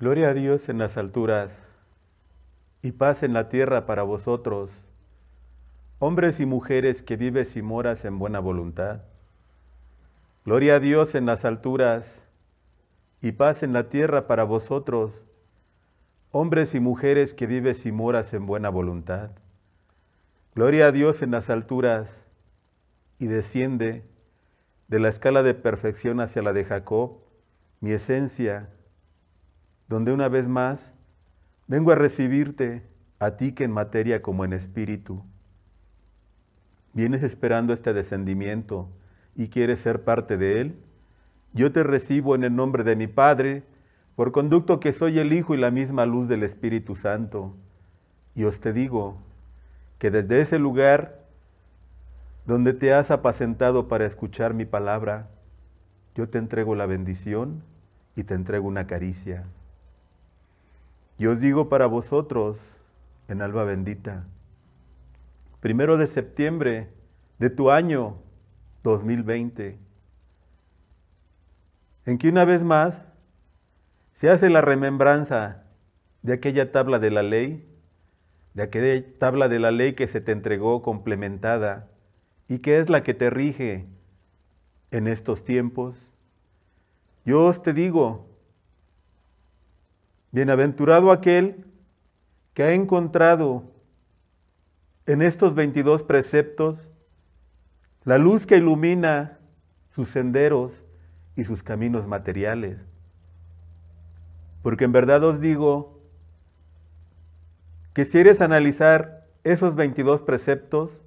Gloria a Dios en las alturas y paz en la tierra para vosotros, hombres y mujeres que vives y moras en buena voluntad. Gloria a Dios en las alturas y paz en la tierra para vosotros, hombres y mujeres que vives y moras en buena voluntad. Gloria a Dios en las alturas y desciende de la escala de perfección hacia la de Jacob, mi esencia, donde una vez más vengo a recibirte, a ti que en materia como en espíritu. Vienes esperando este descendimiento y quieres ser parte de él. Yo te recibo en el nombre de mi Padre, por conducto que soy el Hijo y la misma luz del Espíritu Santo. Y os te digo que desde ese lugar donde te has apacentado para escuchar mi palabra, yo te entrego la bendición y te entrego una caricia. Yo os digo para vosotros en alba bendita, primero de septiembre de tu año 2020, en que una vez más se hace la remembranza de aquella tabla de la ley, de aquella tabla de la ley que se te entregó complementada y que es la que te rige en estos tiempos. Yo os te digo, Bienaventurado aquel que ha encontrado en estos 22 preceptos la luz que ilumina sus senderos y sus caminos materiales. Porque en verdad os digo que si eres analizar esos 22 preceptos,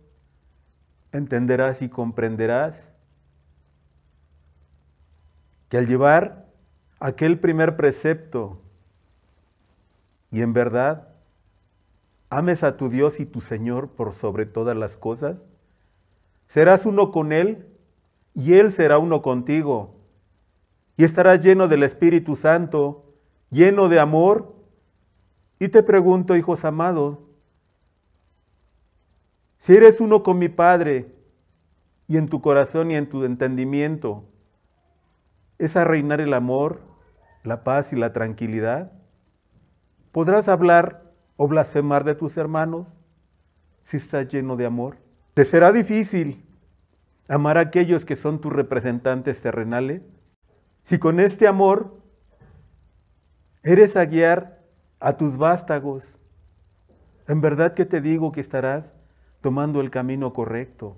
entenderás y comprenderás que al llevar aquel primer precepto y en verdad ames a tu Dios y tu Señor por sobre todas las cosas, serás uno con Él y Él será uno contigo. Y estarás lleno del Espíritu Santo, lleno de amor. Y te pregunto, hijos amados, si eres uno con mi Padre, y en tu corazón y en tu entendimiento, es a reinar el amor, la paz y la tranquilidad. ¿Podrás hablar o blasfemar de tus hermanos si estás lleno de amor? ¿Te será difícil amar a aquellos que son tus representantes terrenales? Si con este amor eres a guiar a tus vástagos, en verdad que te digo que estarás tomando el camino correcto.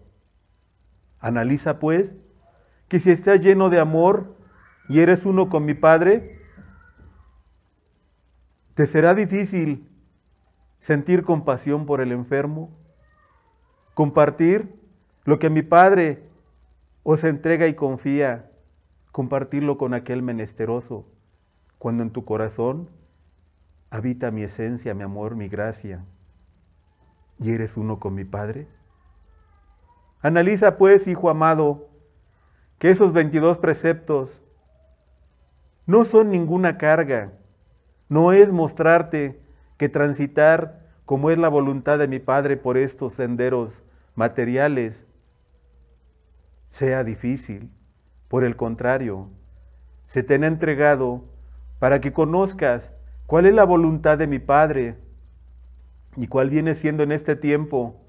Analiza pues que si estás lleno de amor y eres uno con mi Padre, ¿Te será difícil sentir compasión por el enfermo? Compartir lo que mi Padre os entrega y confía, compartirlo con aquel menesteroso, cuando en tu corazón habita mi esencia, mi amor, mi gracia, y eres uno con mi Padre. Analiza pues, hijo amado, que esos 22 preceptos no son ninguna carga, no es mostrarte que transitar como es la voluntad de mi Padre por estos senderos materiales sea difícil. Por el contrario, se te ha entregado para que conozcas cuál es la voluntad de mi Padre y cuál viene siendo en este tiempo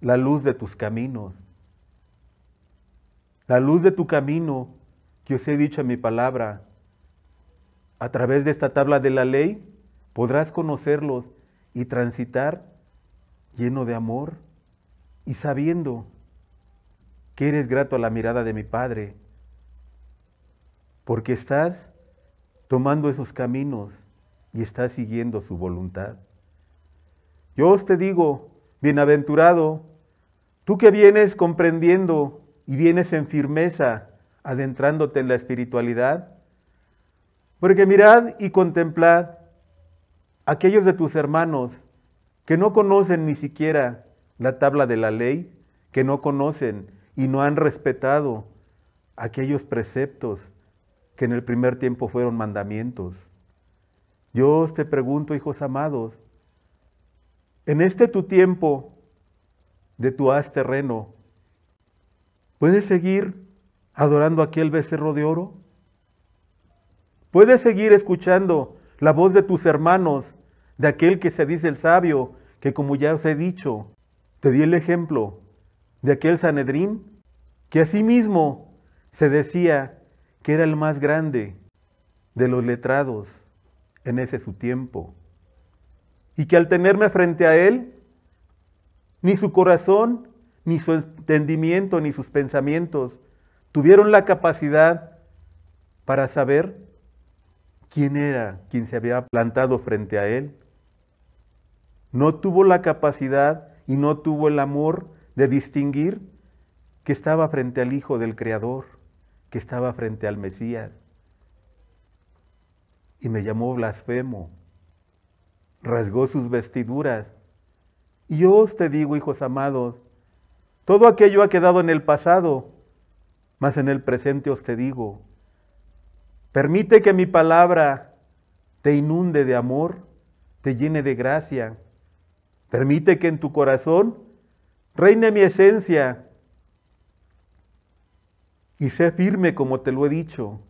la luz de tus caminos. La luz de tu camino que os he dicho en mi palabra a través de esta tabla de la ley podrás conocerlos y transitar lleno de amor y sabiendo que eres grato a la mirada de mi Padre, porque estás tomando esos caminos y estás siguiendo su voluntad. Yo os te digo, bienaventurado, tú que vienes comprendiendo y vienes en firmeza adentrándote en la espiritualidad, porque mirad y contemplad aquellos de tus hermanos que no conocen ni siquiera la tabla de la ley, que no conocen y no han respetado aquellos preceptos que en el primer tiempo fueron mandamientos. Yo os te pregunto, hijos amados, en este tu tiempo de tu haz terreno, ¿puedes seguir adorando aquel becerro de oro? Puedes seguir escuchando la voz de tus hermanos, de aquel que se dice el sabio, que como ya os he dicho, te di el ejemplo de aquel Sanedrín, que mismo se decía que era el más grande de los letrados en ese su tiempo, y que al tenerme frente a él, ni su corazón, ni su entendimiento, ni sus pensamientos tuvieron la capacidad para saber quién era quien se había plantado frente a él. No tuvo la capacidad y no tuvo el amor de distinguir que estaba frente al Hijo del Creador, que estaba frente al Mesías. Y me llamó blasfemo, rasgó sus vestiduras. Y yo os te digo, hijos amados, todo aquello ha quedado en el pasado, mas en el presente os te digo, Permite que mi palabra te inunde de amor, te llene de gracia. Permite que en tu corazón reine mi esencia y sé firme como te lo he dicho.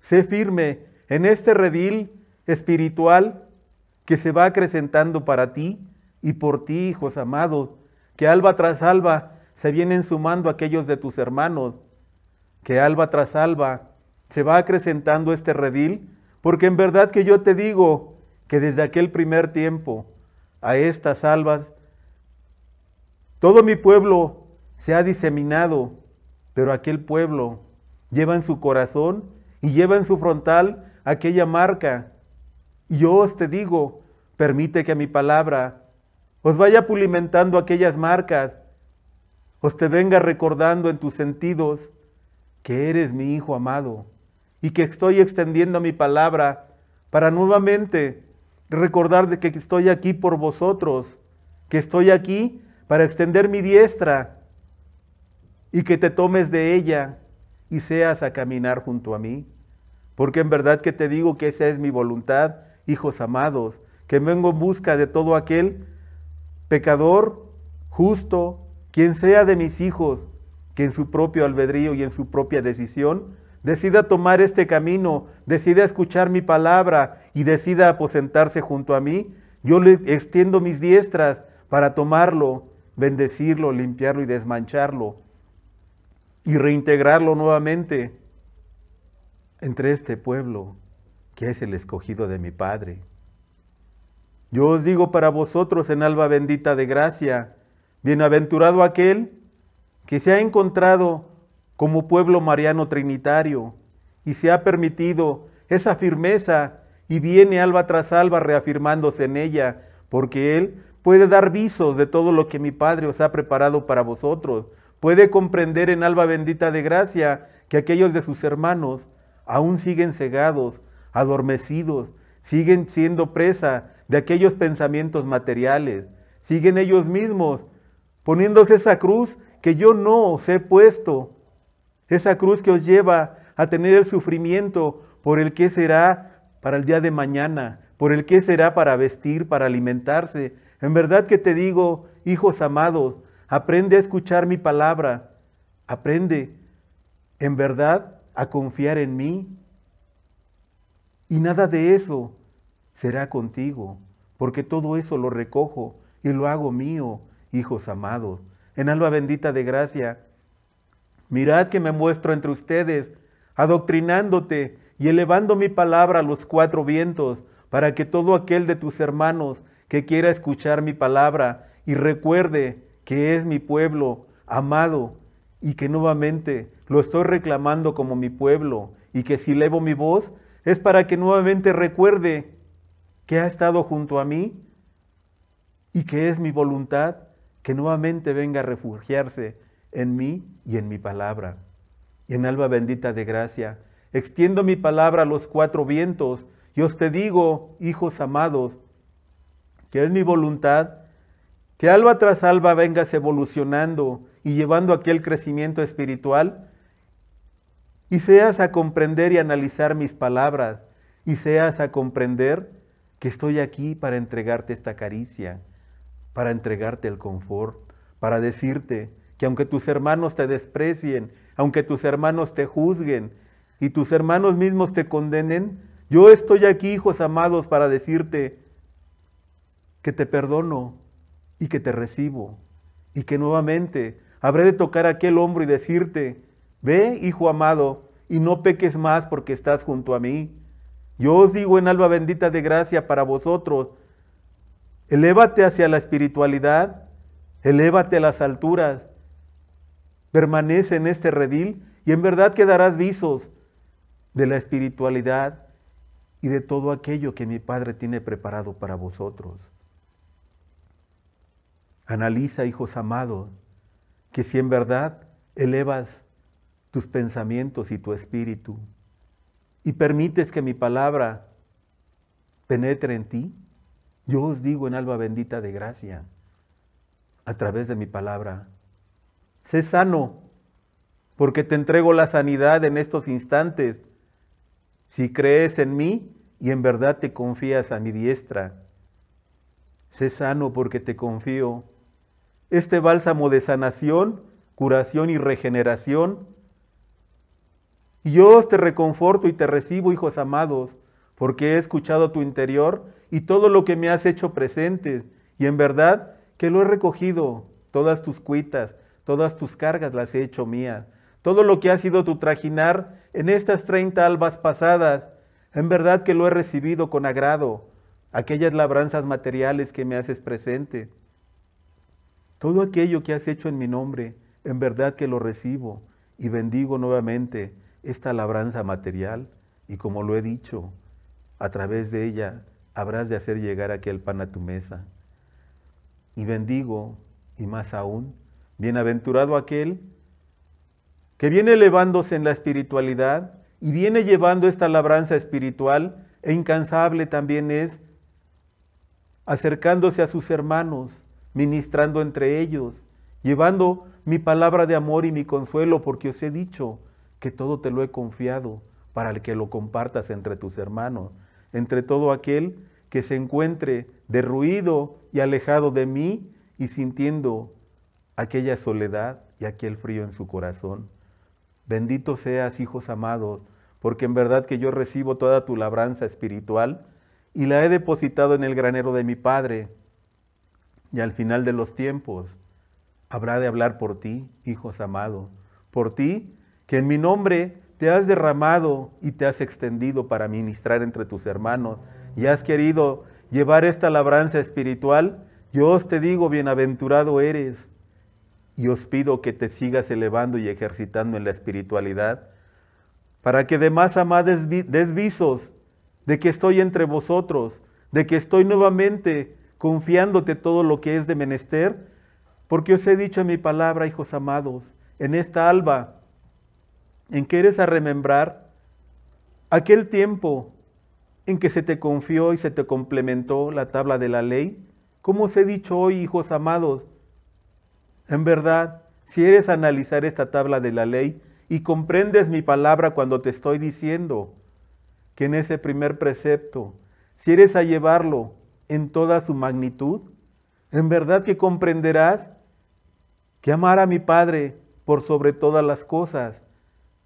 Sé firme en este redil espiritual que se va acrecentando para ti y por ti, hijos amados, que alba tras alba se vienen sumando aquellos de tus hermanos, que alba tras alba se va acrecentando este redil, porque en verdad que yo te digo que desde aquel primer tiempo a estas albas, todo mi pueblo se ha diseminado, pero aquel pueblo lleva en su corazón y lleva en su frontal aquella marca. Y yo os te digo, permite que mi palabra os vaya pulimentando aquellas marcas, os te venga recordando en tus sentidos que eres mi hijo amado y que estoy extendiendo mi palabra para nuevamente recordar de que estoy aquí por vosotros, que estoy aquí para extender mi diestra y que te tomes de ella y seas a caminar junto a mí. Porque en verdad que te digo que esa es mi voluntad, hijos amados, que vengo en busca de todo aquel pecador, justo, quien sea de mis hijos, que en su propio albedrío y en su propia decisión decida tomar este camino, decida escuchar mi palabra y decida aposentarse junto a mí, yo le extiendo mis diestras para tomarlo, bendecirlo, limpiarlo y desmancharlo y reintegrarlo nuevamente entre este pueblo que es el escogido de mi Padre. Yo os digo para vosotros en alba bendita de gracia, bienaventurado aquel que se ha encontrado como pueblo mariano trinitario y se ha permitido esa firmeza y viene alba tras alba reafirmándose en ella, porque Él puede dar visos de todo lo que mi Padre os ha preparado para vosotros, puede comprender en alba bendita de gracia que aquellos de sus hermanos aún siguen cegados, adormecidos, siguen siendo presa de aquellos pensamientos materiales, siguen ellos mismos poniéndose esa cruz que yo no os he puesto esa cruz que os lleva a tener el sufrimiento por el que será para el día de mañana, por el que será para vestir, para alimentarse. En verdad que te digo, hijos amados, aprende a escuchar mi palabra, aprende en verdad a confiar en mí. Y nada de eso será contigo, porque todo eso lo recojo y lo hago mío, hijos amados. En alma bendita de gracia, Mirad que me muestro entre ustedes, adoctrinándote y elevando mi palabra a los cuatro vientos, para que todo aquel de tus hermanos que quiera escuchar mi palabra y recuerde que es mi pueblo amado y que nuevamente lo estoy reclamando como mi pueblo y que si levo mi voz es para que nuevamente recuerde que ha estado junto a mí y que es mi voluntad que nuevamente venga a refugiarse en mí y en mi palabra. Y en alba bendita de gracia, extiendo mi palabra a los cuatro vientos, y os te digo, hijos amados, que es mi voluntad, que alba tras alba vengas evolucionando y llevando aquel crecimiento espiritual, y seas a comprender y analizar mis palabras, y seas a comprender que estoy aquí para entregarte esta caricia, para entregarte el confort, para decirte, que aunque tus hermanos te desprecien, aunque tus hermanos te juzguen y tus hermanos mismos te condenen, yo estoy aquí, hijos amados, para decirte que te perdono y que te recibo y que nuevamente habré de tocar aquel hombro y decirte, ve, hijo amado, y no peques más porque estás junto a mí. Yo os digo en alba bendita de gracia para vosotros, elévate hacia la espiritualidad, elévate a las alturas, Permanece en este redil y en verdad quedarás visos de la espiritualidad y de todo aquello que mi Padre tiene preparado para vosotros. Analiza, hijos amados, que si en verdad elevas tus pensamientos y tu espíritu y permites que mi palabra penetre en ti, yo os digo en alma bendita de gracia, a través de mi palabra, sé sano, porque te entrego la sanidad en estos instantes. Si crees en mí y en verdad te confías a mi diestra, sé sano porque te confío. Este bálsamo de sanación, curación y regeneración. Y yo te reconforto y te recibo, hijos amados, porque he escuchado tu interior y todo lo que me has hecho presente, y en verdad que lo he recogido, todas tus cuitas, Todas tus cargas las he hecho mías. Todo lo que ha sido tu trajinar en estas treinta albas pasadas, en verdad que lo he recibido con agrado. Aquellas labranzas materiales que me haces presente. Todo aquello que has hecho en mi nombre, en verdad que lo recibo y bendigo nuevamente esta labranza material y como lo he dicho, a través de ella habrás de hacer llegar aquel pan a tu mesa. Y bendigo, y más aún, Bienaventurado aquel que viene elevándose en la espiritualidad y viene llevando esta labranza espiritual e incansable también es acercándose a sus hermanos, ministrando entre ellos, llevando mi palabra de amor y mi consuelo, porque os he dicho que todo te lo he confiado para el que lo compartas entre tus hermanos, entre todo aquel que se encuentre derruido y alejado de mí y sintiendo aquella soledad y aquel frío en su corazón. Bendito seas, hijos amados, porque en verdad que yo recibo toda tu labranza espiritual y la he depositado en el granero de mi Padre. Y al final de los tiempos habrá de hablar por ti, hijos amados, por ti que en mi nombre te has derramado y te has extendido para ministrar entre tus hermanos y has querido llevar esta labranza espiritual. Yo os te digo, bienaventurado eres y os pido que te sigas elevando y ejercitando en la espiritualidad, para que de más des desvisos de que estoy entre vosotros, de que estoy nuevamente confiándote todo lo que es de menester, porque os he dicho en mi palabra, hijos amados, en esta alba, en que eres a remembrar aquel tiempo en que se te confió y se te complementó la tabla de la ley, como os he dicho hoy, hijos amados, en verdad, si eres analizar esta tabla de la ley y comprendes mi palabra cuando te estoy diciendo que en ese primer precepto, si eres a llevarlo en toda su magnitud, en verdad que comprenderás que amar a mi Padre por sobre todas las cosas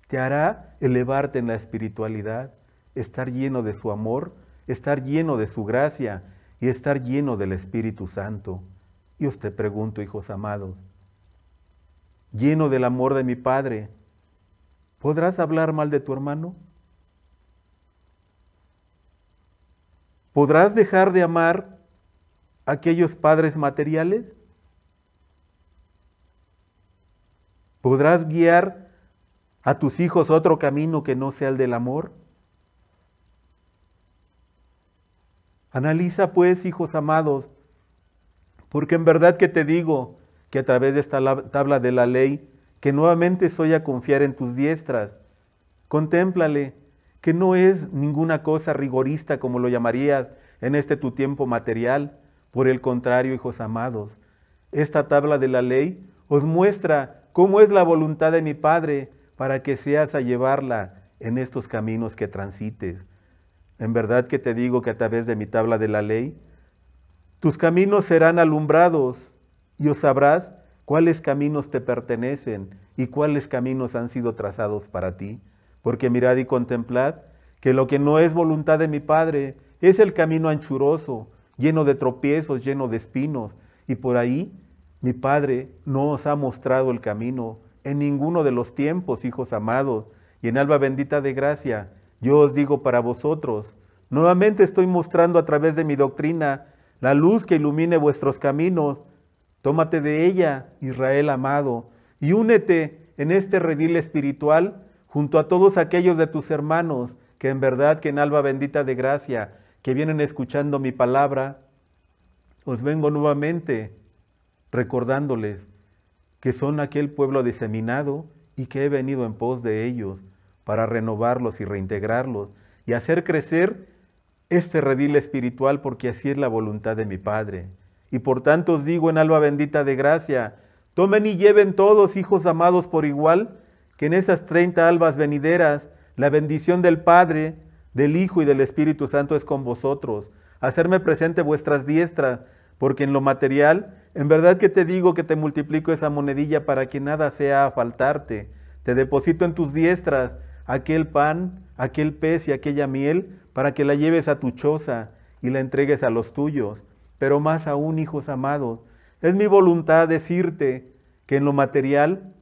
te hará elevarte en la espiritualidad, estar lleno de su amor, estar lleno de su gracia y estar lleno del Espíritu Santo. Y os te pregunto, hijos amados, lleno del amor de mi Padre, ¿podrás hablar mal de tu hermano? ¿Podrás dejar de amar a aquellos padres materiales? ¿Podrás guiar a tus hijos otro camino que no sea el del amor? Analiza pues, hijos amados, porque en verdad que te digo, que a través de esta tabla de la ley, que nuevamente soy a confiar en tus diestras. Contémplale, que no es ninguna cosa rigorista como lo llamarías en este tu tiempo material. Por el contrario, hijos amados, esta tabla de la ley os muestra cómo es la voluntad de mi Padre para que seas a llevarla en estos caminos que transites. En verdad que te digo que a través de mi tabla de la ley, tus caminos serán alumbrados y os sabrás cuáles caminos te pertenecen y cuáles caminos han sido trazados para ti. Porque mirad y contemplad que lo que no es voluntad de mi Padre es el camino anchuroso, lleno de tropiezos, lleno de espinos, y por ahí mi Padre no os ha mostrado el camino en ninguno de los tiempos, hijos amados, y en alba bendita de gracia, yo os digo para vosotros, nuevamente estoy mostrando a través de mi doctrina la luz que ilumine vuestros caminos Tómate de ella, Israel amado, y únete en este redil espiritual junto a todos aquellos de tus hermanos que en verdad que en alba bendita de gracia, que vienen escuchando mi palabra, os vengo nuevamente recordándoles que son aquel pueblo diseminado y que he venido en pos de ellos para renovarlos y reintegrarlos y hacer crecer este redil espiritual porque así es la voluntad de mi Padre. Y por tanto os digo en alba bendita de gracia, tomen y lleven todos, hijos amados, por igual, que en esas treinta albas venideras la bendición del Padre, del Hijo y del Espíritu Santo es con vosotros. Hacerme presente vuestras diestras, porque en lo material, en verdad que te digo que te multiplico esa monedilla para que nada sea a faltarte. Te deposito en tus diestras aquel pan, aquel pez y aquella miel, para que la lleves a tu choza y la entregues a los tuyos pero más aún, hijos amados, es mi voluntad decirte que en lo material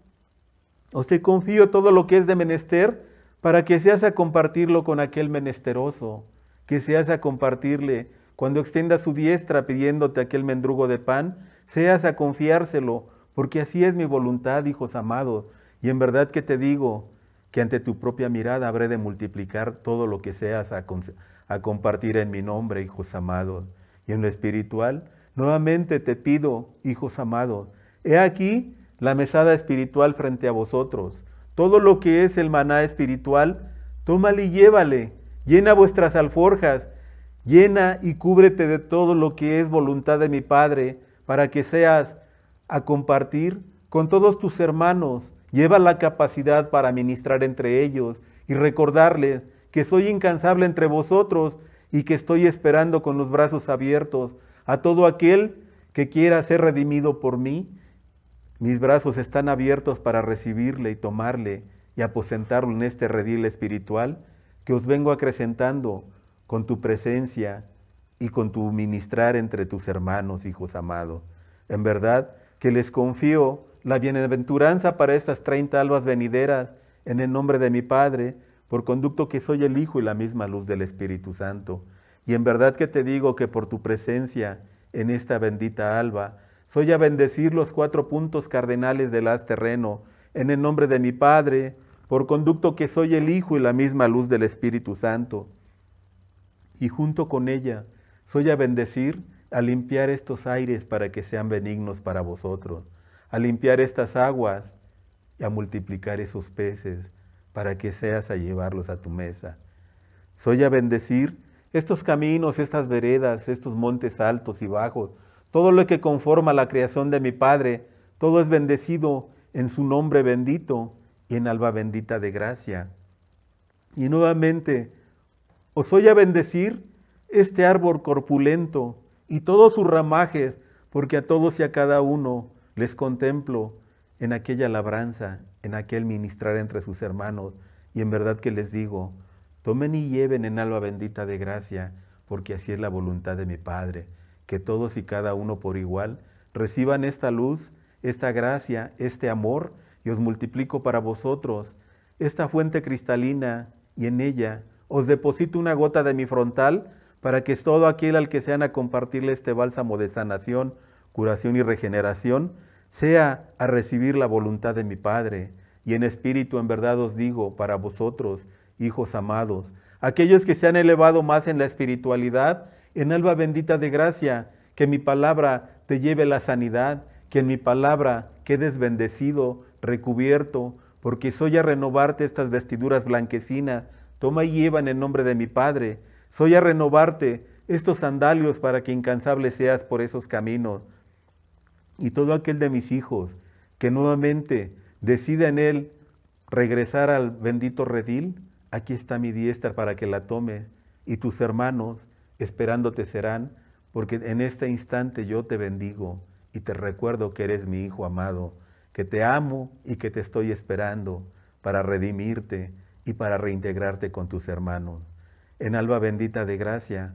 os te confío todo lo que es de menester para que seas a compartirlo con aquel menesteroso, que seas a compartirle cuando extienda su diestra pidiéndote aquel mendrugo de pan, seas a confiárselo, porque así es mi voluntad, hijos amados, y en verdad que te digo que ante tu propia mirada habré de multiplicar todo lo que seas a, a compartir en mi nombre, hijos amados. Y en lo espiritual, nuevamente te pido, hijos amados, he aquí la mesada espiritual frente a vosotros. Todo lo que es el maná espiritual, tómale y llévale, llena vuestras alforjas, llena y cúbrete de todo lo que es voluntad de mi Padre, para que seas a compartir con todos tus hermanos. Lleva la capacidad para ministrar entre ellos y recordarles que soy incansable entre vosotros y que estoy esperando con los brazos abiertos a todo aquel que quiera ser redimido por mí. Mis brazos están abiertos para recibirle y tomarle y aposentarlo en este redil espiritual que os vengo acrecentando con tu presencia y con tu ministrar entre tus hermanos, hijos amados. En verdad que les confío la bienaventuranza para estas 30 albas venideras en el nombre de mi Padre, por conducto que soy el Hijo y la misma luz del Espíritu Santo. Y en verdad que te digo que por tu presencia en esta bendita alba, soy a bendecir los cuatro puntos cardenales del haz terreno, en el nombre de mi Padre, por conducto que soy el Hijo y la misma luz del Espíritu Santo. Y junto con ella, soy a bendecir, a limpiar estos aires para que sean benignos para vosotros, a limpiar estas aguas y a multiplicar esos peces para que seas a llevarlos a tu mesa. Soy a bendecir estos caminos, estas veredas, estos montes altos y bajos, todo lo que conforma la creación de mi Padre, todo es bendecido en su nombre bendito y en alba bendita de gracia. Y nuevamente, os soy a bendecir este árbol corpulento y todos sus ramajes, porque a todos y a cada uno les contemplo en aquella labranza, en aquel ministrar entre sus hermanos. Y en verdad que les digo, tomen y lleven en alba bendita de gracia, porque así es la voluntad de mi Padre, que todos y cada uno por igual reciban esta luz, esta gracia, este amor, y os multiplico para vosotros esta fuente cristalina, y en ella os deposito una gota de mi frontal, para que todo aquel al que sean a compartirle este bálsamo de sanación, curación y regeneración, sea a recibir la voluntad de mi Padre. Y en espíritu en verdad os digo, para vosotros, hijos amados, aquellos que se han elevado más en la espiritualidad, en alba bendita de gracia, que mi palabra te lleve la sanidad, que en mi palabra quedes bendecido, recubierto, porque soy a renovarte estas vestiduras blanquecinas, toma y lleva en el nombre de mi Padre, soy a renovarte estos sandalios para que incansable seas por esos caminos y todo aquel de mis hijos que nuevamente decida en él regresar al bendito redil, aquí está mi diestra para que la tome, y tus hermanos esperándote serán, porque en este instante yo te bendigo y te recuerdo que eres mi hijo amado, que te amo y que te estoy esperando para redimirte y para reintegrarte con tus hermanos. En alba bendita de gracia,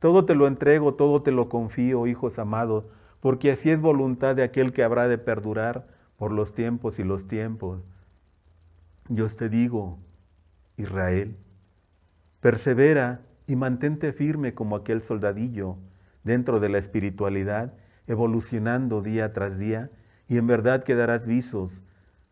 todo te lo entrego, todo te lo confío, hijos amados, porque así es voluntad de aquel que habrá de perdurar por los tiempos y los tiempos. Yo te digo, Israel, persevera y mantente firme como aquel soldadillo dentro de la espiritualidad, evolucionando día tras día, y en verdad quedarás visos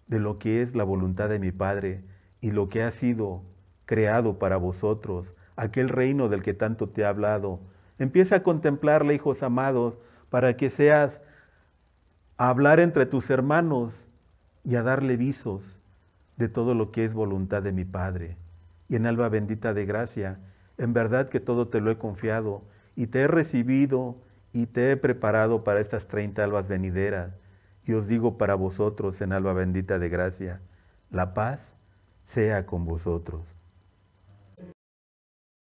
de lo que es la voluntad de mi Padre y lo que ha sido creado para vosotros, aquel reino del que tanto te he hablado. Empieza a contemplarle, hijos amados, para que seas a hablar entre tus hermanos y a darle visos de todo lo que es voluntad de mi Padre. Y en alba bendita de gracia, en verdad que todo te lo he confiado y te he recibido y te he preparado para estas treinta albas venideras. Y os digo para vosotros en alba bendita de gracia, la paz sea con vosotros.